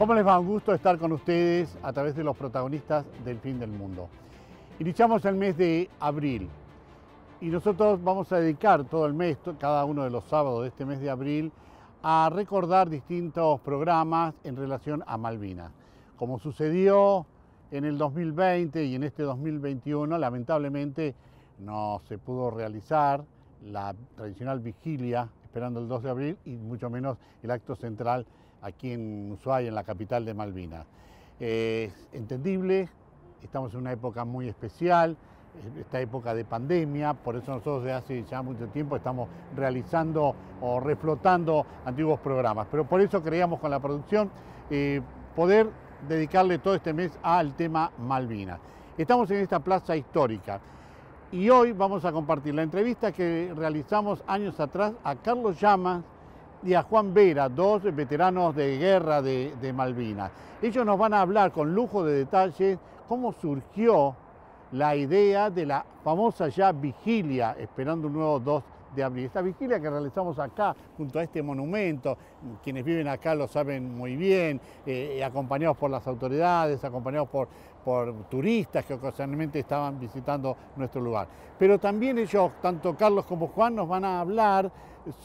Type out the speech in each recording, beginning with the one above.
¿Cómo les va? Un gusto estar con ustedes a través de los protagonistas del fin del mundo. Iniciamos el mes de abril y nosotros vamos a dedicar todo el mes, cada uno de los sábados de este mes de abril, a recordar distintos programas en relación a Malvinas. Como sucedió en el 2020 y en este 2021, lamentablemente no se pudo realizar la tradicional vigilia esperando el 2 de abril y mucho menos el acto central aquí en Ushuaia, en la capital de Malvinas. Es entendible, estamos en una época muy especial, esta época de pandemia, por eso nosotros desde hace ya mucho tiempo estamos realizando o reflotando antiguos programas, pero por eso creíamos con la producción eh, poder dedicarle todo este mes al tema Malvinas. Estamos en esta plaza histórica y hoy vamos a compartir la entrevista que realizamos años atrás a Carlos Llamas, y a Juan Vera, dos veteranos de guerra de, Malvinas. Ellos nos van a hablar con lujo de detalles cómo surgió la idea de la famosa ya vigilia, esperando un nuevo 2 de abril. Esta vigilia que realizamos acá, junto a este monumento, quienes viven acá lo saben muy bien, eh, eh, acompañados por las autoridades, acompañados por por turistas que ocasionalmente estaban visitando nuestro lugar. Pero también ellos, tanto Carlos como Juan, nos van a hablar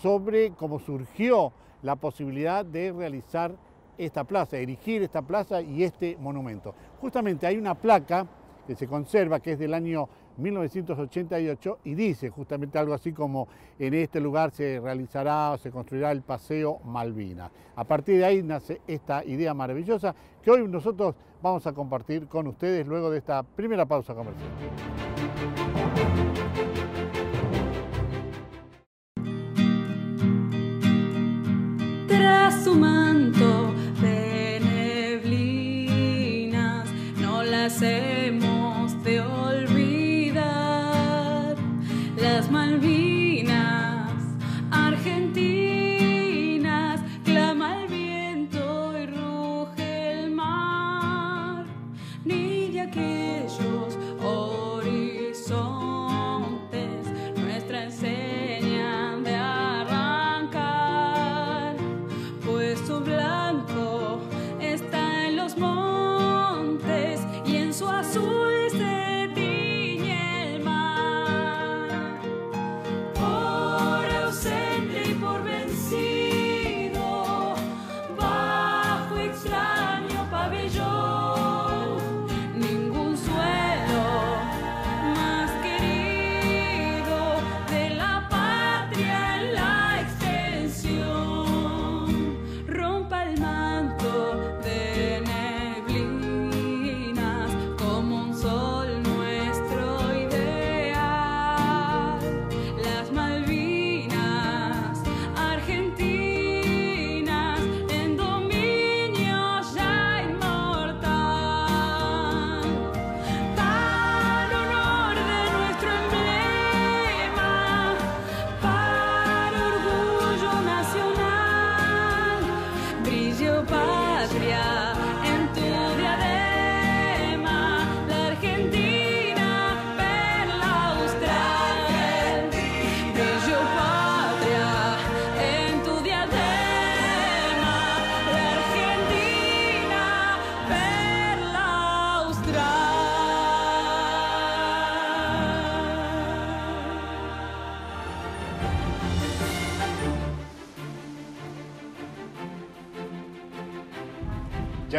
sobre cómo surgió la posibilidad de realizar esta plaza, erigir esta plaza y este monumento. Justamente hay una placa que se conserva, que es del año 1988, y dice justamente algo así como en este lugar se realizará o se construirá el Paseo Malvina. A partir de ahí nace esta idea maravillosa que hoy nosotros vamos a compartir con ustedes luego de esta primera pausa comercial. Tras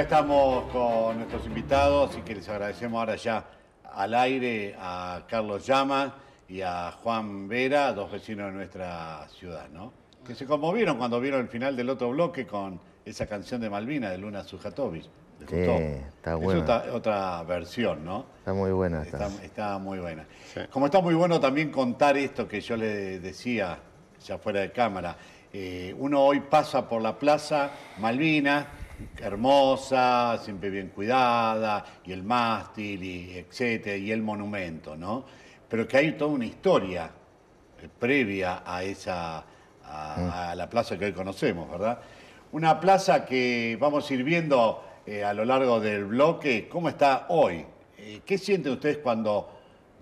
estamos con nuestros invitados y que les agradecemos ahora ya al aire a Carlos Llama y a Juan Vera, dos vecinos de nuestra ciudad, ¿no? Que se conmovieron cuando vieron el final del otro bloque con esa canción de Malvina de Luna Sujatovic. Sí, está buena. Es otra, versión, ¿no? Está muy buena. Está, está muy buena. Como está muy bueno también contar esto que yo le decía ya fuera de cámara, eh, uno hoy pasa por la plaza Malvina hermosa, siempre bien cuidada, y el mástil, y etcétera, y el monumento, ¿no? Pero que hay toda una historia eh, previa a esa mm. a, la plaza que hoy conocemos, ¿verdad? Una plaza que vamos a ir viendo eh, a lo largo del bloque cómo está hoy. Eh, ¿Qué sienten ustedes cuando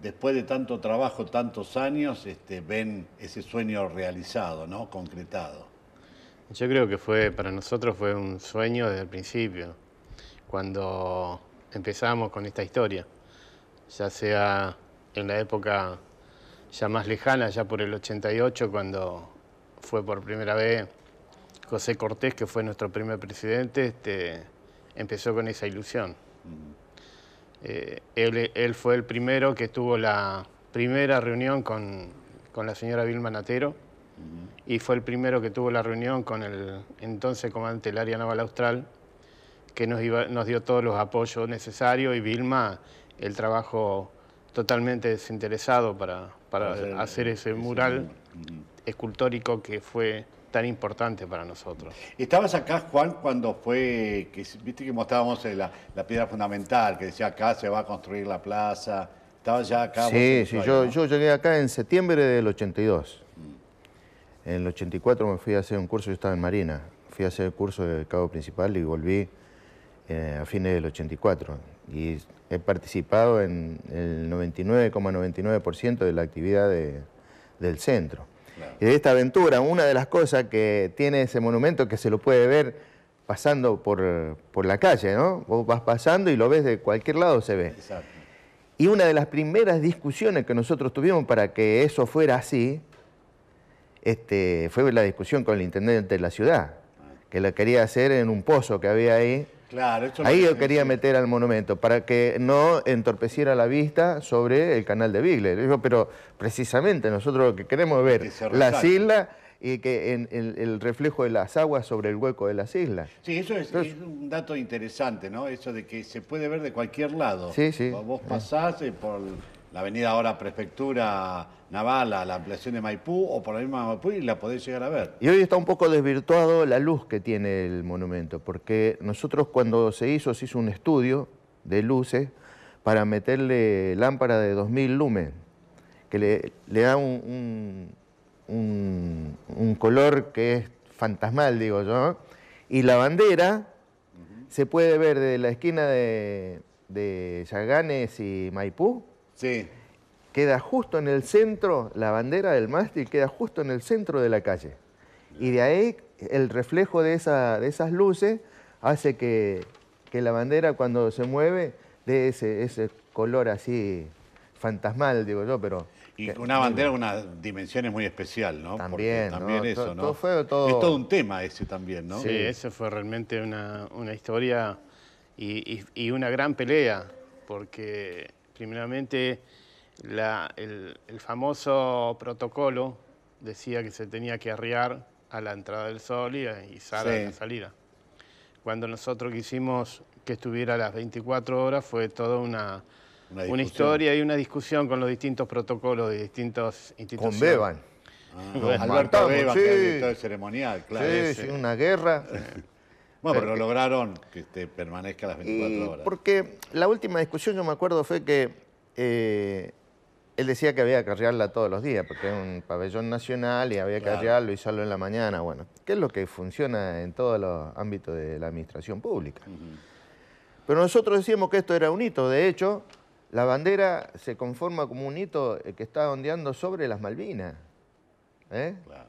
después de tanto trabajo, tantos años, este, ven ese sueño realizado, ¿no? concretado? Yo creo que fue, para nosotros fue un sueño desde el principio, cuando empezamos con esta historia, ya sea en la época ya más lejana, ya por el 88, cuando fue por primera vez José Cortés, que fue nuestro primer presidente, este, empezó con esa ilusión. Mm. Eh, él, fue el primero que tuvo la primera reunión con, con la señora Vilma Natero, y fue el primero que tuvo la reunión con el entonces comandante del área naval austral, que nos, nos dio todos los apoyos necesarios y Vilma el trabajo totalmente desinteresado para, hacer, ese mural escultórico que fue tan importante para nosotros. Estabas acá, Juan, cuando fue, que, viste que mostrábamos eh, la, la, piedra fundamental, que decía acá se va a construir la plaza, estabas ya acá. Sí, yo, yo llegué acá en septiembre del 82. En el 84 me fui a hacer un curso, yo estaba en Marina, fui a hacer el curso de cabo principal y volví eh, a fines del 84. Y he participado en el 99,99% de la actividad de, del centro. Y de esta aventura, una de las cosas que tiene ese monumento que se lo puede ver pasando por, por la calle, ¿no? Vos vas pasando y lo ves de cualquier lado, se ve. Y una de las primeras discusiones que nosotros tuvimos para que eso fuera así este, fue la discusión con el intendente de la ciudad, que la quería hacer en un pozo que había ahí. ahí yo quería meter al monumento, para que no entorpeciera la vista sobre el canal de Bigler. pero precisamente nosotros lo que queremos ver las islas y que el reflejo de las aguas sobre el hueco de las islas. Sí, eso es, es, un dato interesante, ¿no? Eso de que se puede ver de cualquier lado. Sí, sí. Vos pasás eh, por la avenida ahora Prefectura Naval a la ampliación de Maipú o por la misma Maipú y la podéis llegar a ver. Y hoy está un poco desvirtuado la luz que tiene el monumento, porque nosotros cuando se hizo, se hizo un estudio de luces para meterle lámpara de 2000 lumen, que le, da un, color que es fantasmal, digo yo, y la bandera se puede ver desde la esquina de, de Yaganes y Maipú, Sí. Queda justo en el centro, la bandera del mástil queda justo en el centro de la calle. Y de ahí el reflejo de, de esas luces hace que, la bandera cuando se mueve dé ese, ese color así fantasmal, digo yo, pero... Y una bandera con unas dimensiones muy especial, ¿no? También, Porque también eso, ¿no? fue, todo... Es todo un tema ese también, ¿no? Sí, eso fue realmente una, historia y, una gran pelea, porque Primeramente, el, famoso protocolo decía que se tenía que arriar a la entrada del sol y, y a la salida. Cuando nosotros quisimos que estuviera a las 24 horas fue toda una, una, historia y una discusión con los distintos protocolos de distintos instituciones. Con Beban. Alberto Beban, ceremonial, claro. Sí, sí, una guerra. Bueno, pero, lograron que permanezca las 24 horas. Porque la última discusión, yo me acuerdo, fue que eh, él decía que había que arrearla todos los días, porque es un pabellón nacional y había que y usarlo en la mañana. Bueno, que es lo que funciona en todos los ámbitos de la administración pública. Pero nosotros decíamos que esto era un hito. De hecho, la bandera se conforma como un hito eh, que está ondeando sobre las Malvinas. ¿eh? Claro.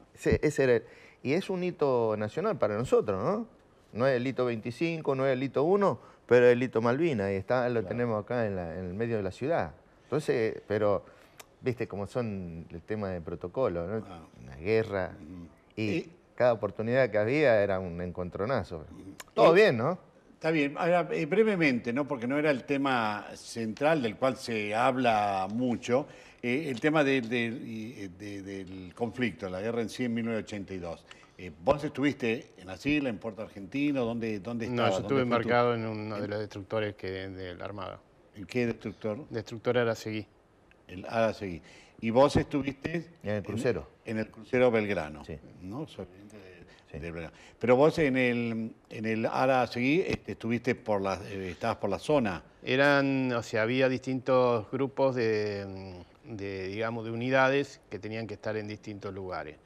y es un hito nacional para nosotros, ¿no? No es el hito 25, no es el hito 1, pero es el hito Malvina y está, lo tenemos acá en, el medio de la ciudad. Entonces, pero, viste, como son el tema de protocolo, ¿no? Ah. guerra. Y, cada oportunidad que había era un encontronazo. Todo bien, ¿no? Está bien. Ahora, eh, brevemente, ¿no? Porque no era el tema central del cual se habla mucho, eh, el tema eh, del conflicto, la guerra en sí en 1982. Eh, vos estuviste en Asila, en Puerto Argentino, ¿dónde, dónde estabas? No, yo estuve embarcado en uno de los destructores que de, la Armada. ¿El qué destructor? Destructor Ara Seguí. El Seguí. Y vos estuviste... En el crucero. En, el crucero Belgrano. Sí. ¿no? Pero vos en el, en el este, estuviste por la, eh, estabas por la zona. Eran, o sea, había distintos grupos de, de, digamos, de unidades que tenían que estar en distintos lugares.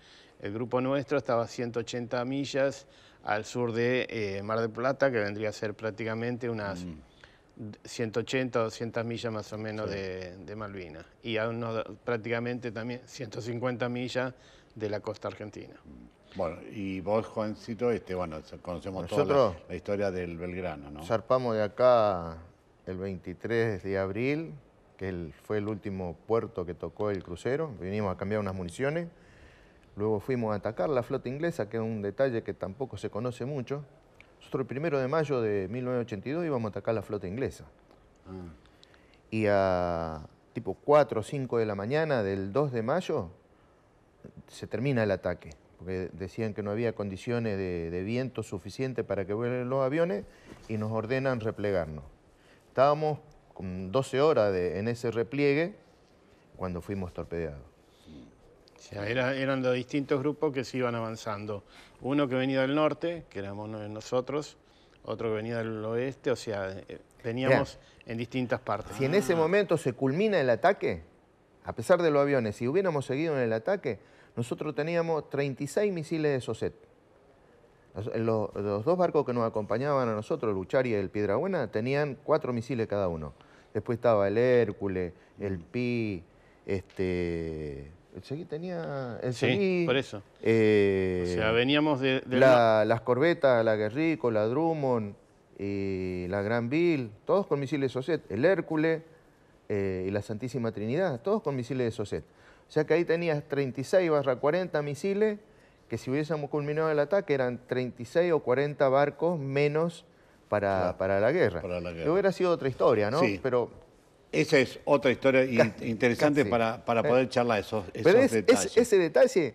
El grupo nuestro estaba a 180 millas al sur de eh, Mar del Plata, que vendría a ser prácticamente unas 180 o 200 millas más o menos de, Malvinas. Y a unos prácticamente también 150 millas de la costa argentina. Mm. Bueno, y vos, Juancito, este, bueno, conocemos Nosotros la, historia del Belgrano, ¿no? Zarpamos de acá el 23 de abril, que fue el último puerto que tocó el crucero. Vinimos a cambiar unas municiones Luego fuimos a atacar la flota inglesa, que es un detalle que tampoco se conoce mucho. Nosotros el primero de mayo de 1982 íbamos a atacar la flota inglesa. Ah. Y a tipo 4 o 5 de la mañana del 2 de mayo se termina el ataque, porque decían que no había condiciones de, viento suficiente para que vuelen los aviones y nos ordenan replegarnos. Estábamos con 12 horas de, en ese repliegue cuando fuimos torpedeados eran los distintos grupos que se iban avanzando. Uno que venía del norte, que éramos nosotros, otro que venía del oeste, o sea, eh, veníamos en distintas partes. Si en ese momento se culmina el ataque, a pesar de los aviones, si hubiéramos seguido en el ataque, nosotros teníamos 36 misiles de SOSET. Los, eh, los, dos barcos que nos acompañaban a nosotros, el Uchari y el Buena, tenían cuatro misiles cada uno. Después estaba el Hércules, el Pi, este, el Seguí tenía... sí, por eso. Eh, o sea, veníamos de... las corbetas, la Guerrico, la Drummond, y la Granville, todos con misiles Soset. El Hércules eh, y la Santísima Trinidad, todos con misiles de Soset. O sea que ahí tenías 36 barra 40 misiles, que si hubiésemos culminado el ataque eran 36 o 40 barcos menos para, para, la guerra. para hubiera sido otra historia, ¿no? Sí. Pero esa es otra historia interesante para, para eh. poder charlar esos, esos detalles. ese detalle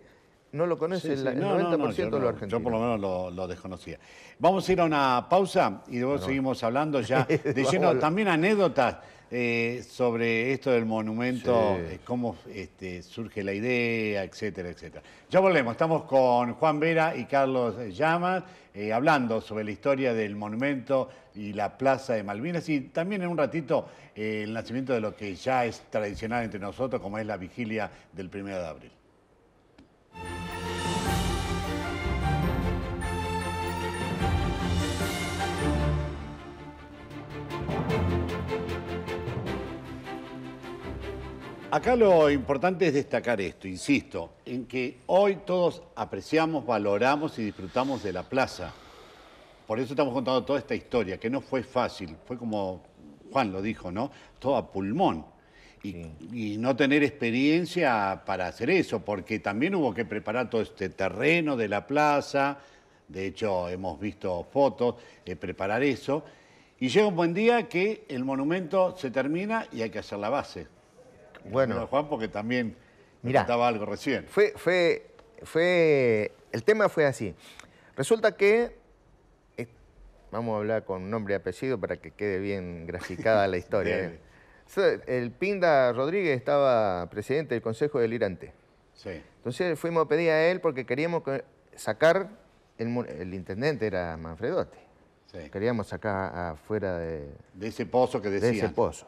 no lo conoce el, 90% de Yo por lo menos lo, desconocía. Vamos a ir a una pausa y luego seguimos hablando ya diciendo también anécdotas eh, sobre esto del monumento, eh, cómo este, surge la idea, etcétera, etcétera. Ya volvemos, estamos con Juan Vera y Carlos Llamas eh, hablando sobre la historia del monumento y la Plaza de Malvinas y también en un ratito el nacimiento de lo que ya es tradicional entre nosotros, como es la vigilia del 1 de abril. Acá lo importante es destacar esto, insisto, en que hoy todos apreciamos, valoramos y disfrutamos de la plaza. Por eso estamos contando toda esta historia, que no fue fácil, fue como Juan lo dijo, ¿no? Todo a pulmón. Y, no tener experiencia para hacer eso, porque también hubo que preparar todo este terreno de la plaza, de hecho hemos visto fotos, de preparar eso, y llega un buen día que el monumento se termina y hay que hacer la base. Bueno. Juan, porque también estaba algo recién. Fue, fue, fue, el tema fue así. Resulta que, eh, vamos a hablar con nombre y apellido para que quede bien graficada la historia. Eh. El Pinda Rodríguez estaba presidente del Consejo Irante. Sí. Entonces fuimos a pedir a él porque queríamos sacar, el, intendente era Manfredote. Sí. Queríamos sacar afuera de... ese pozo que decía. De ese pozo.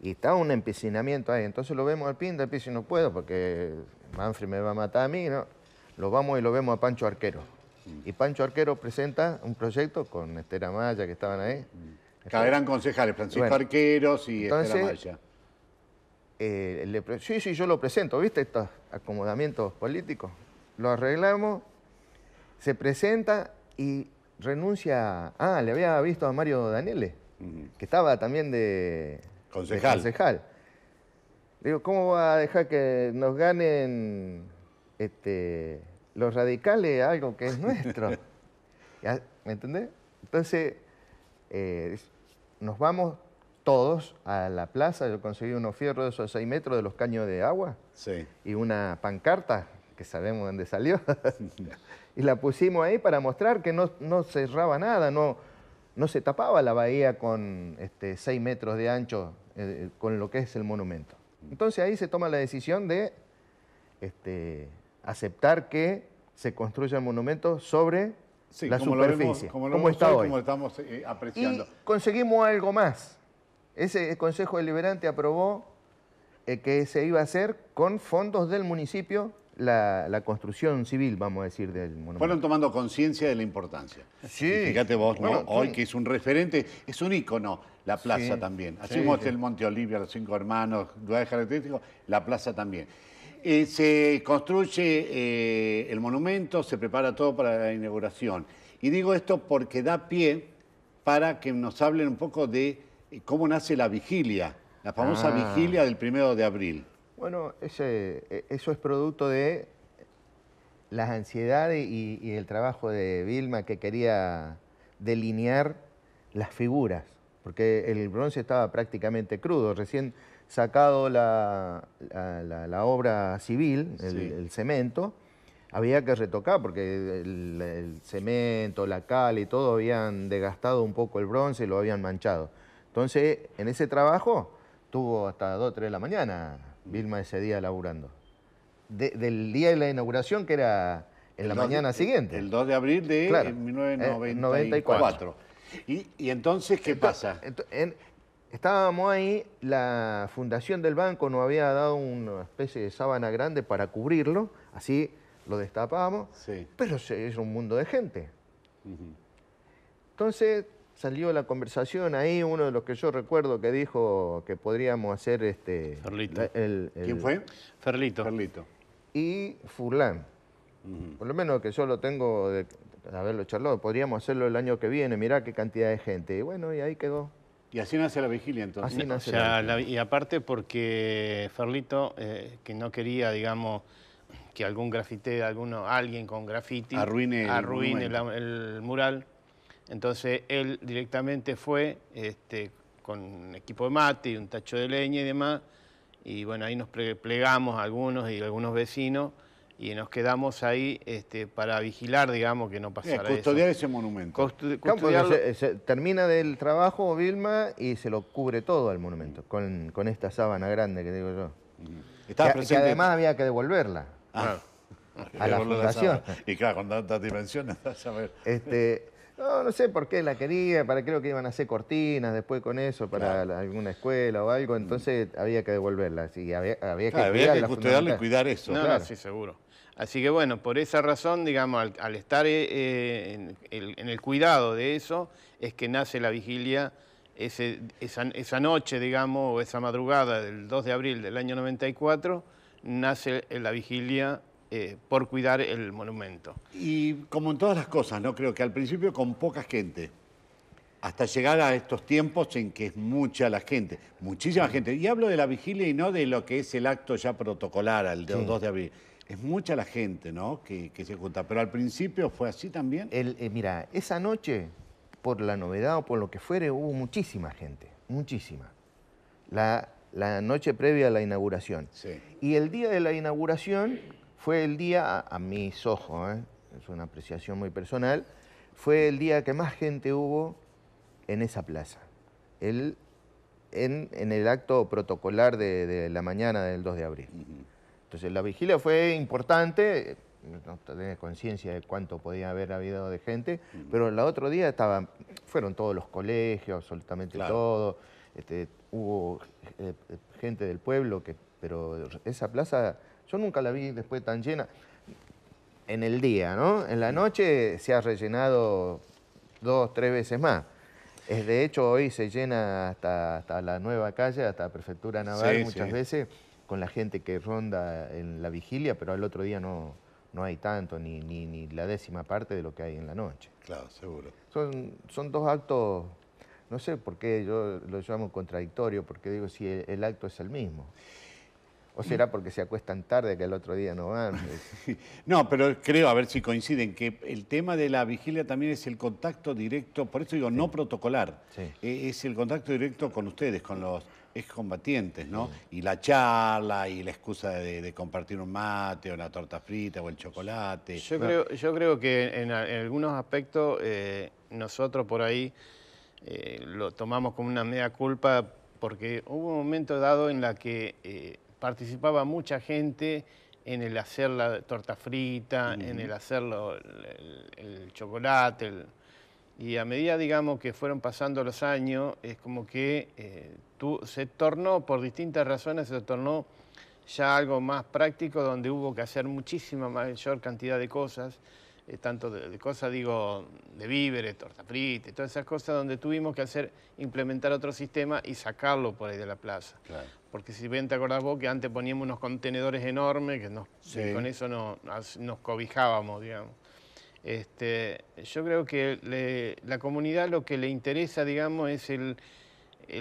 Y está un empecinamiento ahí. Entonces lo vemos al Pinda, el si no puedo porque Manfred me va a matar a mí. ¿no? Lo vamos y lo vemos a Pancho Arquero. Y Pancho Arquero presenta un proyecto con Estera Maya que estaban ahí. Cada eran concejales, Francisco Arqueros y entonces, Maya. Eh, sí, sí, yo lo presento, ¿viste? Estos acomodamientos políticos. Lo arreglamos, se presenta y renuncia. Ah, le había visto a Mario Daniele, que estaba también de. Concejal. digo, ¿cómo va a dejar que nos ganen este, los radicales algo que es nuestro? ¿Me entendés? Entonces, eh, nos vamos todos a la plaza. Yo conseguí unos fierros de esos 6 metros de los caños de agua y una pancarta que sabemos dónde salió. y la pusimos ahí para mostrar que no, no cerraba nada, no, no se tapaba la bahía con 6 este, metros de ancho eh, eh, con lo que es el monumento. Entonces ahí se toma la decisión de este, aceptar que se construya el monumento sobre la superficie, como, como estamos eh, apreciando. Y conseguimos algo más. Ese Consejo Deliberante aprobó que se iba a hacer con fondos del municipio la, construcción civil, vamos a decir, del monumento. Fueron tomando conciencia de la importancia. Sí. fíjate vos, Hoy que es un referente, es un ícono la plaza también. Así el Monte Olivia, los cinco hermanos, lugares característicos, la plaza también. Eh, se construye eh, el monumento, se prepara todo para la inauguración. Y digo esto porque da pie para que nos hablen un poco de eh, cómo nace la vigilia, la famosa ah. vigilia del primero de abril. Bueno, ese, e, eso es producto de las ansiedades y, el trabajo de Vilma que quería delinear las figuras, porque el bronce estaba prácticamente crudo, recién sacado la, obra civil, el, cemento, había que retocar porque el, cemento, la cal y todo habían desgastado un poco el bronce y lo habían manchado. Entonces, en ese trabajo tuvo hasta 2 tres de la mañana Vilma ese día laburando. del día de la inauguración, que era en la mañana siguiente. El 2 de abril de 1994. Eh, eh, y, entonces qué pasa? estábamos ahí, la fundación del banco nos había dado una especie de sábana grande para cubrirlo, así lo destapamos, sí. pero es un mundo de gente. Entonces salió la conversación ahí, uno de los que yo recuerdo que dijo que podríamos hacer este... Ferlito. ¿Quién fue? Ferlito. Ferlito. Y Furlan. Por lo menos que yo lo tengo de haberlo charlado, podríamos hacerlo el año que viene, mirá qué cantidad de gente. Y bueno, y ahí quedó. Y así nace la vigilia entonces. Así y aparte porque Ferlito, eh, que no quería, digamos, que algún grafite, alguno, alguien con grafiti arruine, el mural, entonces él directamente fue este, con un equipo de mate y un tacho de leña y demás. Y bueno, ahí nos plegamos algunos y algunos vecinos y nos quedamos ahí este, para vigilar, digamos, que no eh, pasara ¿Y custodiar ese monumento. termina del trabajo, Vilma, y se lo cubre todo al monumento, con, esta sábana grande que digo yo. Mm. Estaba que, además había que devolverla. Ah. A la fundación. y claro, con tantas dimensiones, a ver... Este, no, no sé por qué la quería, para creo que iban a hacer cortinas después con eso para alguna escuela o algo, entonces mm. había que devolverla, había, que, custodiarla y cuidar eso. No, sí, seguro. Así que bueno, por esa razón, digamos, al, estar eh, eh, en, el, cuidado de eso, es que nace la vigilia esa, esa noche, digamos, o esa madrugada del 2 de abril del año 94, nace la vigilia eh, por cuidar el monumento. Y como en todas las cosas, ¿no? Creo que al principio con poca gente, hasta llegar a estos tiempos en que es mucha la gente, muchísima gente. Y hablo de la vigilia y no de lo que es el acto ya protocolar, el 2 de abril. Es mucha la gente, ¿no? Que, se junta. Pero al principio fue así también. El, eh, mira, esa noche, por la novedad o por lo que fuere, hubo muchísima gente, muchísima. La, noche previa a la inauguración. Y el día de la inauguración, fue el día, a mis ojos, ¿eh? es una apreciación muy personal, fue el día que más gente hubo en esa plaza. El, en, el acto protocolar de, la mañana del 2 de abril. Entonces la vigilia fue importante, no tenés conciencia de cuánto podía haber habido de gente, pero el otro día estaban, fueron todos los colegios, absolutamente todo. Este, hubo eh, eh, gente del pueblo, que, pero esa plaza yo nunca la vi después tan llena. En el día, ¿no? En la noche se ha rellenado dos, tres veces más. Es, de hecho, hoy se llena hasta, la nueva calle, hasta la Prefectura Naval muchas veces, con la gente que ronda en la vigilia, pero al otro día no, no hay tanto, ni, ni, la décima parte de lo que hay en la noche. Claro, seguro. Son, son dos actos, no sé por qué yo lo llamo contradictorio, porque digo, si el acto es el mismo. ¿O será porque se acuestan tarde que el otro día no van? no, pero creo, a ver si coinciden, que el tema de la vigilia también es el contacto directo, por eso digo no protocolar, e-, es el contacto directo con ustedes, con los excombatientes, ¿no? Y la charla y la excusa de, compartir un mate o una torta frita o el chocolate. Yo, creo, yo creo que en, algunos aspectos eh, nosotros por ahí eh, lo tomamos como una media culpa porque hubo un momento dado en la que... Eh, participaba mucha gente en el hacer la torta frita, en el hacer el, chocolate. y a medida, digamos, que fueron pasando los años, es como que eh, se tornó, por distintas razones, se tornó ya algo más práctico, donde hubo que hacer muchísima mayor cantidad de cosas, eh, tanto de, cosas, digo, de víveres, torta frita, todas esas cosas, donde tuvimos que hacer, implementar otro sistema y sacarlo por ahí de la plaza. Porque si bien te acordás vos que antes poníamos unos contenedores enormes que, con eso nos cobijábamos, digamos. Este, yo creo que la comunidad lo que le interesa, digamos, es el,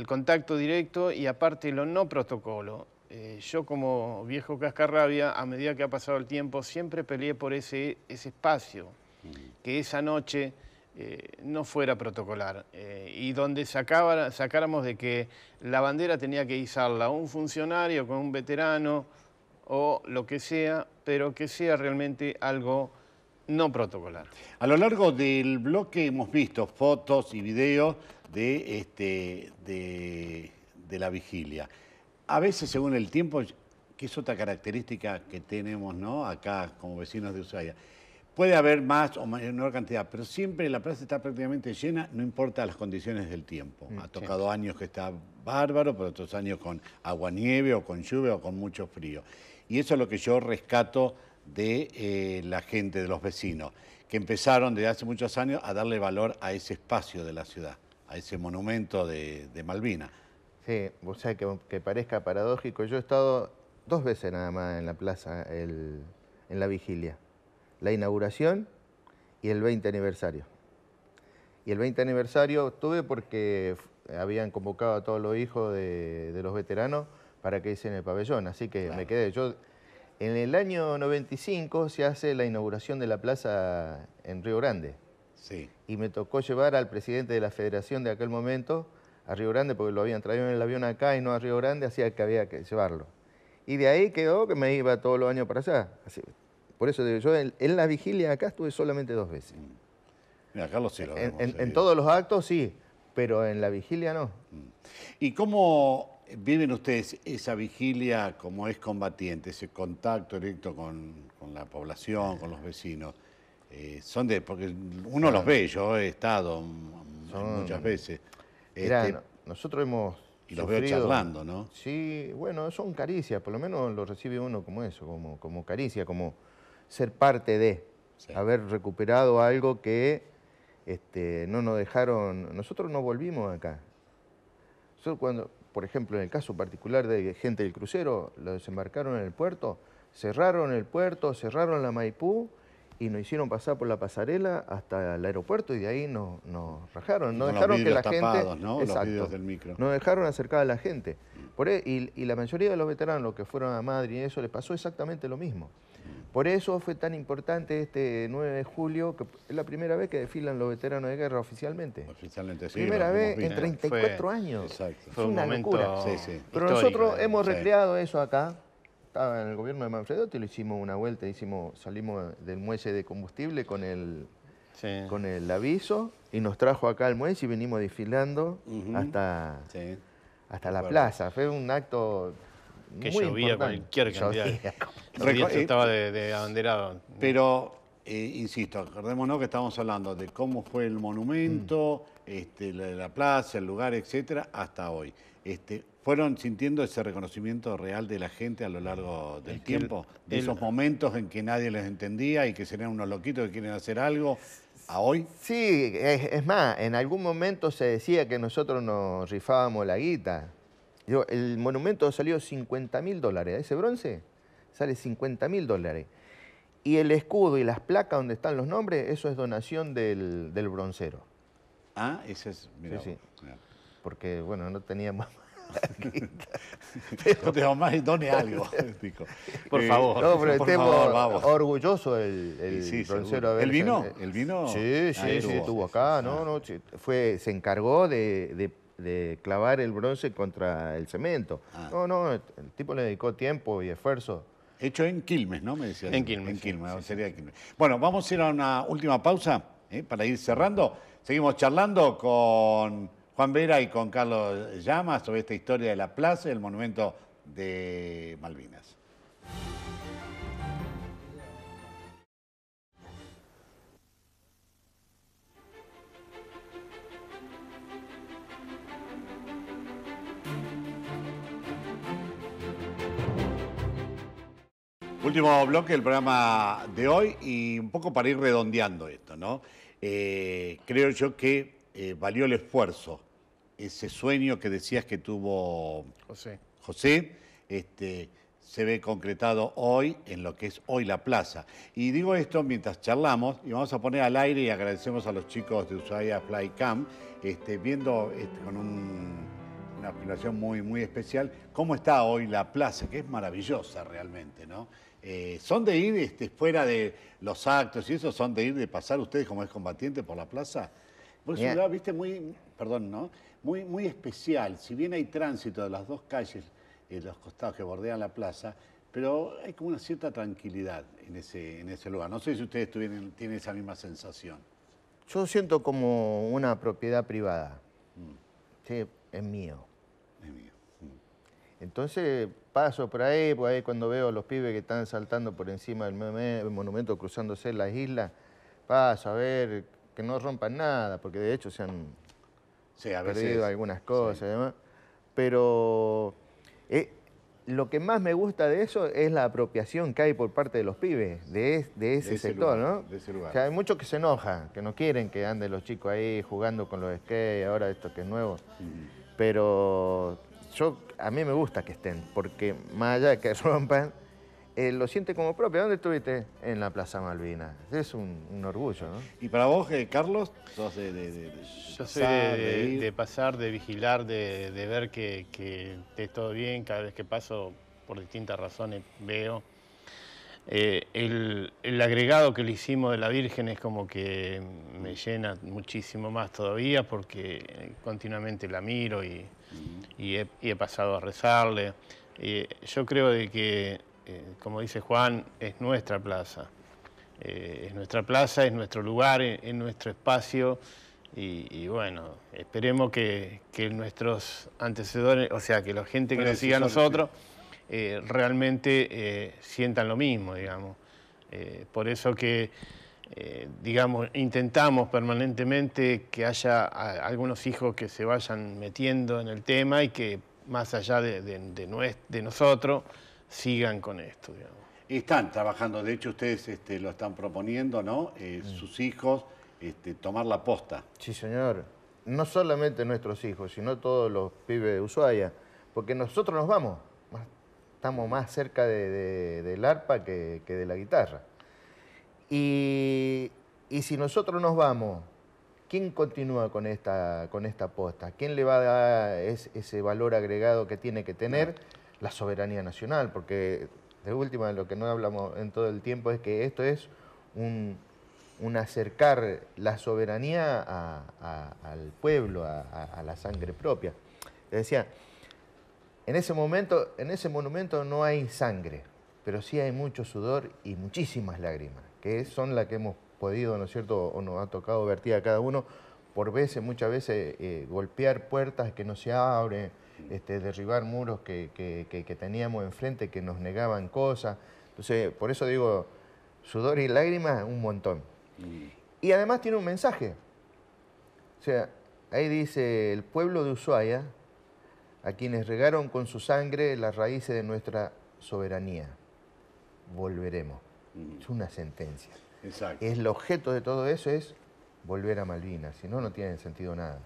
contacto directo y aparte lo no protocolo. Eh, yo como viejo cascarrabia, a medida que ha pasado el tiempo, siempre peleé por ese espacio, mm. que esa noche eh, no fuera protocolar eh, y donde sacáramos de que la bandera tenía que izarla un funcionario con un veterano o lo que sea, pero que sea realmente algo no protocolar. A lo largo del bloque hemos visto fotos y videos de, este, de, la vigilia. A veces, según el tiempo, que es otra característica que tenemos acá como vecinos de Usaya Puede haber más o menor cantidad, pero siempre la plaza está prácticamente llena, no importa las condiciones del tiempo. Mm, ha tocado años que está bárbaro, pero otros años con agua-nieve o con lluvia o con mucho frío. Y eso es lo que yo rescato de eh, la gente, de los vecinos, que empezaron desde hace muchos años a darle valor a ese espacio de la ciudad, a ese monumento de, Malvina. Sí, o sea, que, parezca paradójico, yo he estado dos veces nada más en la plaza en la vigilia la inauguración y el 20 aniversario. Y el 20 aniversario estuve porque habían convocado a todos los hijos de, los veteranos para que hicieran el pabellón, así que me quedé. Yo, en el año 95 se hace la inauguración de la plaza en Río Grande. Y me tocó llevar al presidente de la federación de aquel momento a Río Grande, porque lo habían traído en el avión acá y no a Río Grande, hacía que había que llevarlo. Y de ahí quedó que me iba todos los años para allá. Así, por eso yo en, la vigilia acá estuve solamente dos veces. Mm. Acá sí en, todos los actos sí, pero en la vigilia no. Mm. ¿Y cómo viven ustedes esa vigilia como es combatiente, ese contacto directo con, la población, con los vecinos? Eh, son de, porque uno los ve, yo he estado muchas veces. Este, nosotros hemos y los veo charlando, ¿no? Sí, bueno, son caricias, por lo menos lo recibe uno como eso, como, como caricia, como, ser parte de, haber recuperado algo que este, no nos dejaron, nosotros no volvimos acá. Nosotros cuando, por ejemplo, en el caso particular de gente del crucero, lo desembarcaron en el puerto, cerraron el puerto, cerraron la Maipú y nos hicieron pasar por la pasarela hasta el aeropuerto y de ahí nos, nos rajaron. nos dejaron que la gente. Exacto, dejaron acercar a la gente. Por e, y, y, la mayoría de los veteranos que fueron a Madrid y eso les pasó exactamente lo mismo. Por eso fue tan importante este 9 de julio, que es la primera vez que desfilan los veteranos de guerra oficialmente. Oficialmente, sí. Primera vez en 34 años. Exacto. Fue, una locura. Pero nosotros hemos recreado eso acá. Estaba en el gobierno de Manfredotti, lo hicimos una vuelta, hicimos, salimos del muelle de combustible con el, con el aviso y nos trajo acá al muelle y venimos desfilando hasta, hasta la plaza. Fue un acto que llovía cualquier cantidad. Eh, estaba de, abanderado. Pero, eh, insisto, acordémonos que estamos hablando de cómo fue el monumento, mm. este, la, plaza, el lugar, etcétera, hasta hoy. Este, ¿Fueron sintiendo ese reconocimiento real de la gente a lo largo del tiempo? de esos momentos en que nadie les entendía y que serían unos loquitos que quieren hacer algo, ¿a hoy? Sí, es más, en algún momento se decía que nosotros nos rifábamos la guita el monumento salió 50 mil dólares. Ese bronce sale 50 mil dólares. Y el escudo y las placas donde están los nombres, eso es donación del, broncero. Ah, ese es. Mira, sí, Porque, bueno, no tenía más no te más y done algo, Por eh, favor. No, pero estemos orgulloso el, broncero. ¿El vino? ¿El vino? Sí, sí, sí, estuvo acá, ¿no? no fue, se encargó de de clavar el bronce contra el cemento. Ah. No, no, el tipo le dedicó tiempo y esfuerzo. Hecho en Quilmes, ¿no? Me decía. En Quilmes. En Quilmes, sería Quilmes. Bueno, vamos a ir a una última pausa ¿eh? para ir cerrando. Seguimos charlando con Juan Vera y con Carlos Llama sobre esta historia de la plaza, y el monumento de Malvinas. Último bloque del programa de hoy y un poco para ir redondeando esto, ¿no? Eh, creo yo que eh, valió el esfuerzo ese sueño que decías que tuvo José. José, este, se ve concretado hoy en lo que es hoy la plaza. Y digo esto mientras charlamos y vamos a poner al aire y agradecemos a los chicos de Ushuaia Flycam, este, viendo este, con una filmación muy, muy especial cómo está hoy la plaza, que es maravillosa realmente, ¿no? Eh, ¿Son de ir este, fuera de los actos y eso? ¿Son de ir de pasar ustedes como es combatiente por la plaza? Por es un viste, muy, perdón, ¿no? Muy, muy especial. Si bien hay tránsito de las dos calles, eh, los costados que bordean la plaza, pero hay como una cierta tranquilidad en ese, en ese lugar. No sé si ustedes tienen esa misma sensación. Yo siento como una propiedad privada. Mm. Sí, es mío. Entonces paso por ahí, por ahí cuando veo a los pibes que están saltando por encima del monumento, cruzándose las islas, paso a ver que no rompan nada, porque de hecho se han perdido algunas cosas y demás. Pero eh, lo que más me gusta de eso es la apropiación que hay por parte de los pibes, de, ese, sector, ¿no? hay muchos que se enojan, que no quieren que anden los chicos ahí jugando con los skate, ahora esto que es nuevo. Pero yo, a mí me gusta que estén, porque más allá de que rompan, eh, lo siente como propio. ¿Dónde estuviste? En la Plaza Malvina Es un, orgullo, ¿no? ¿Y para vos, eh, Carlos? de, Yo sé de, pasar, de vigilar, de, ver que, que esté todo bien. Cada vez que paso, por distintas razones, veo. Eh, el, agregado que le hicimos de la Virgen es como que me llena muchísimo más todavía porque continuamente la miro y y he, pasado a rezarle. yo creo de que, eh, como dice Juan, es nuestra plaza. Eh, es nuestra plaza, es nuestro lugar, es, nuestro espacio. Y, bueno, esperemos que, nuestros antecedores, o sea, que la gente que nos siga a nosotros, eh, realmente sientan lo mismo, digamos. por eso que eh, digamos, intentamos permanentemente que haya algunos hijos que se vayan metiendo en el tema y que más allá de, de, de, nosotros sigan con esto. Digamos. Están trabajando, de hecho ustedes este, lo están proponiendo, ¿no? Eh, mm. Sus hijos, este, tomar la posta. Sí, señor. No solamente nuestros hijos, sino todos los pibes de Ushuaia, porque nosotros nos vamos, estamos más cerca de del arpa que de la guitarra. Y, si nosotros nos vamos, ¿quién continúa con esta, con ¿Quién le va a dar ese valor agregado que tiene que tener? La soberanía nacional, porque de última, lo que no hablamos en todo el tiempo es que esto es un, acercar la soberanía al pueblo, a, la sangre propia. decía, en ese momento, en ese monumento no hay sangre, pero sí hay mucho sudor y muchísimas lágrimas que son las que hemos podido, ¿no es cierto?, o nos ha tocado vertir a cada uno, por veces, muchas veces, eh, golpear puertas que no se abren, este, derribar muros que, que, teníamos enfrente, que nos negaban cosas. Entonces, por eso digo, sudor y lágrimas, un montón. Mm. Y además tiene un mensaje. O sea, ahí dice, el pueblo de Ushuaia, a quienes regaron con su sangre las raíces de nuestra soberanía, volveremos. Es una sentencia. Exacto. El objeto de todo eso es volver a Malvinas, si no, no tiene sentido nada.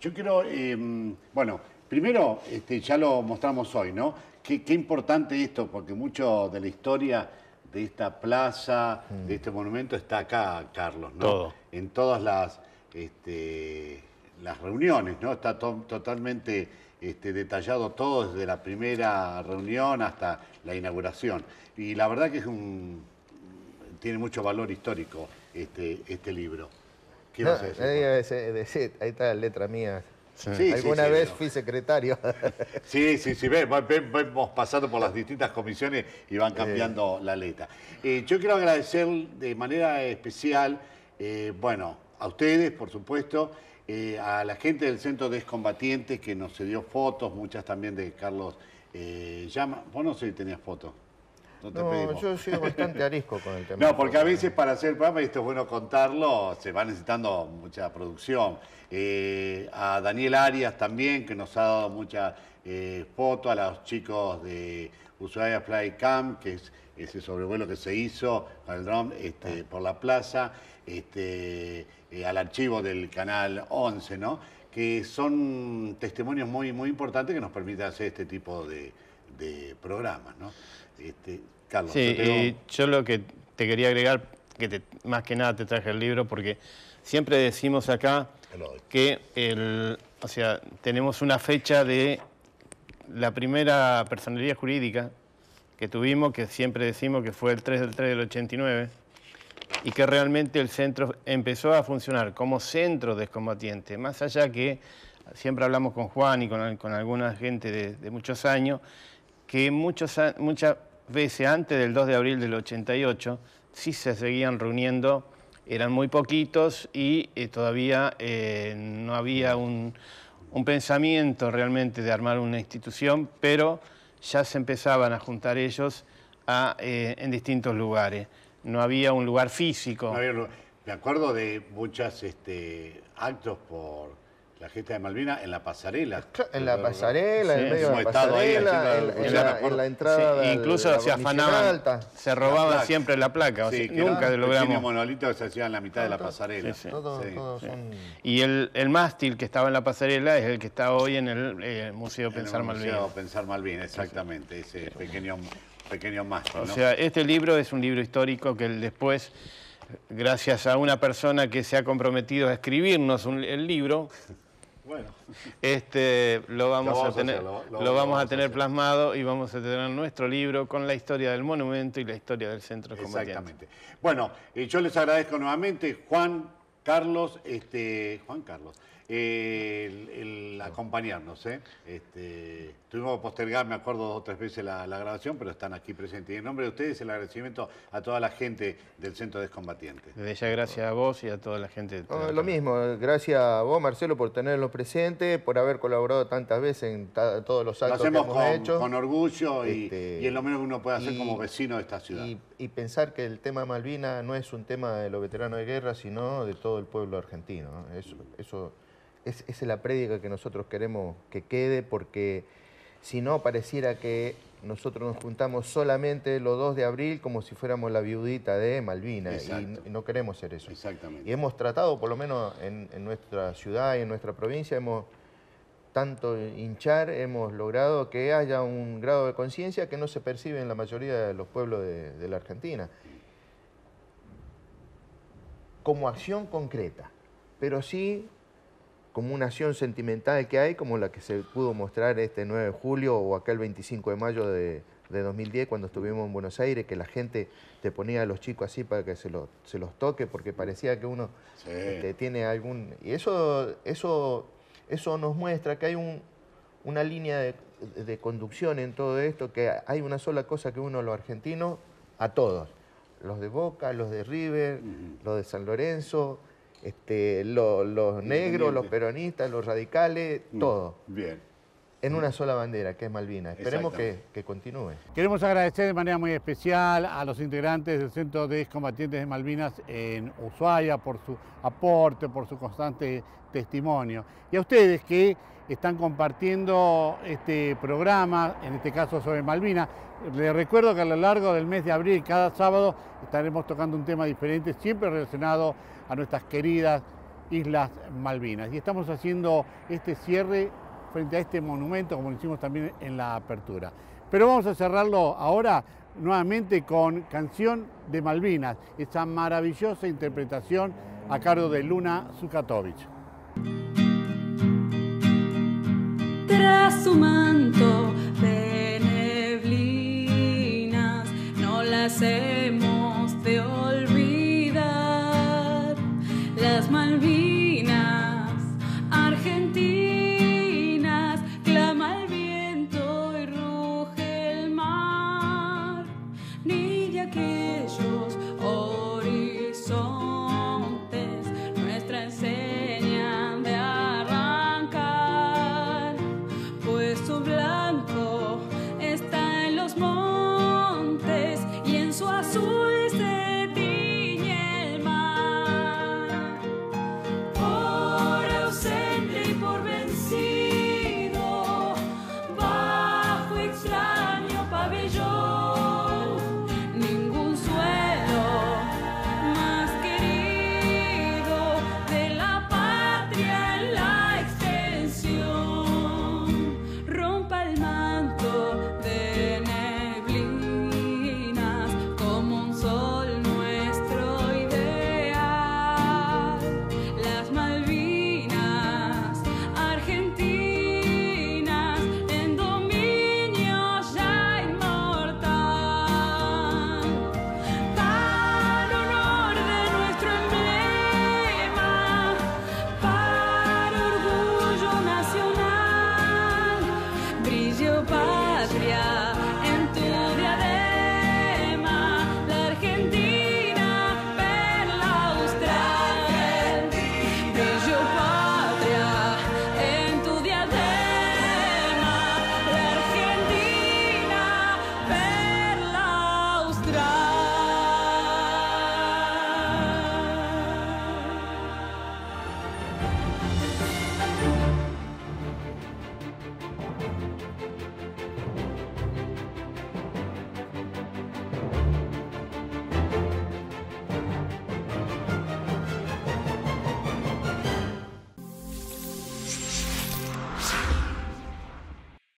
Yo quiero, em, bueno, primero, este, ya lo mostramos hoy, ¿no? Qué, importante esto, porque mucho de la historia de esta plaza, mm. de este monumento, está acá, Carlos, ¿no? En todas las, este, las reuniones, ¿no? Está totalmente este, detallado todo, desde la primera reunión hasta la inauguración. Y la verdad que es un tiene mucho valor histórico este, este libro. ¿Qué vas a decir? ahí está la letra mía. Sí. Alguna vez fui secretario. Sí, sí, sí, vemos, pasando por las distintas comisiones y van cambiando la letra. Eh, yo quiero agradecer de manera especial, eh, bueno, a ustedes, por supuesto, eh, a la gente del Centro de Excombatientes que nos dio fotos, muchas también de Carlos Llama. Vos no sé si tenías fotos. No, te pedimos. yo bastante arisco con el tema. No, porque a veces para hacer el programa, y esto es bueno contarlo, se va necesitando mucha producción. Eh, a Daniel Arias también, que nos ha dado mucha fotos, eh, foto, a los chicos de Ushuaia Fly Camp, que es ese sobrevuelo que se hizo con el dron este, ah. por la plaza, este, eh, al archivo del canal 11, ¿no? que son testimonios muy, muy importantes que nos permiten hacer este tipo de, de programas. ¿no? Este, Carlos, yo, lo que te quería agregar, que más que nada te traje el libro, porque siempre decimos acá que o sea, tenemos una fecha de la primera personería jurídica que tuvimos, que siempre decimos que fue el 3 del 3 del 89, y que realmente el centro empezó a funcionar como centro de más allá que siempre hablamos con Juan y con, alguna gente de, muchos años, que muchos, mucha, veces antes del 2 de abril del 88, sí se seguían reuniendo, eran muy poquitos y eh, todavía eh, no había un, pensamiento realmente de armar una institución, pero ya se empezaban a juntar ellos a, eh, en distintos lugares. No había un lugar físico. me acuerdo de muchos este, actos por la gente de Malvina en la pasarela. En la pasarela, en medio la pasarela, en, la, entrada. incluso hacia se afanaban, se robaban siempre la placa. Sí, o sea, que se hacía en la mitad de la pasarela. Y el, mástil que estaba en la pasarela es el que está hoy en el, eh, Museo Pensar Malvina. Museo Pensar Malvina, exactamente, ese pequeño, pequeño mástil. O sea, este libro es un libro histórico que después gracias a una persona que se ha comprometido a escribirnos el libro, bueno. Este, lo vamos, a tener, lo, vamos a, tener plasmado y vamos a tener nuestro libro con la historia del monumento y la historia del centro combatiente. Exactamente. Bueno, eh, yo les agradezco nuevamente, Juan Carlos, este, Juan Carlos, el, acompañarnos. ¿eh? Este, tuvimos que postergar, me acuerdo, dos o tres veces la, grabación, pero están aquí presentes. Y en nombre de ustedes, el agradecimiento a toda la gente del Centro de Excombatientes. Desde ya, gracias a vos y a toda la gente. Oh, lo mismo, gracias a vos, Marcelo, por tenerlo presente, por haber colaborado tantas veces en todos los actos que hemos con, hecho. con orgullo este, y, es lo menos que uno puede hacer como vecino de esta ciudad. Y, pensar que el tema Malvina no es un tema de los veteranos de guerra, sino de todo el pueblo argentino. eso es, es la prédica que nosotros queremos que quede porque si no pareciera que nosotros nos juntamos solamente los 2 de abril como si fuéramos la viudita de Malvina y no queremos ser eso. Exactamente. Y hemos tratado, por lo menos en, nuestra ciudad y en nuestra provincia, hemos tanto hinchar, hemos logrado que haya un grado de conciencia que no se percibe en la mayoría de los pueblos de la Argentina. Como acción concreta, pero sí como una acción sentimental que hay, como la que se pudo mostrar este 9 de julio o acá el 25 de mayo de, 2010 cuando estuvimos en Buenos Aires, que la gente te ponía a los chicos así para que se, se los toque, porque parecía que uno este, tiene algún... Y eso, eso, eso nos muestra que hay una línea de, conducción en todo esto, que hay una sola cosa que uno, los argentinos, a todos, los de Boca, los de River, los de San Lorenzo, este, los negros, los peronistas, los radicales, mm, todo. Bien. En mm. una sola bandera, que es Malvinas. Esperemos que, continúe. Queremos agradecer de manera muy especial a los integrantes del Centro de Excombatientes de Malvinas en Ushuaia por su aporte, por su constante testimonio. Y a ustedes que están compartiendo este programa, en este caso sobre Malvinas. Les recuerdo que a lo largo del mes de abril, cada sábado, estaremos tocando un tema diferente, siempre relacionado a nuestras queridas Islas Malvinas. Y estamos haciendo este cierre frente a este monumento, como lo hicimos también en la apertura. Pero vamos a cerrarlo ahora nuevamente con Canción de Malvinas, esa maravillosa interpretación a cargo de Luna Sukatovich. Tras su manto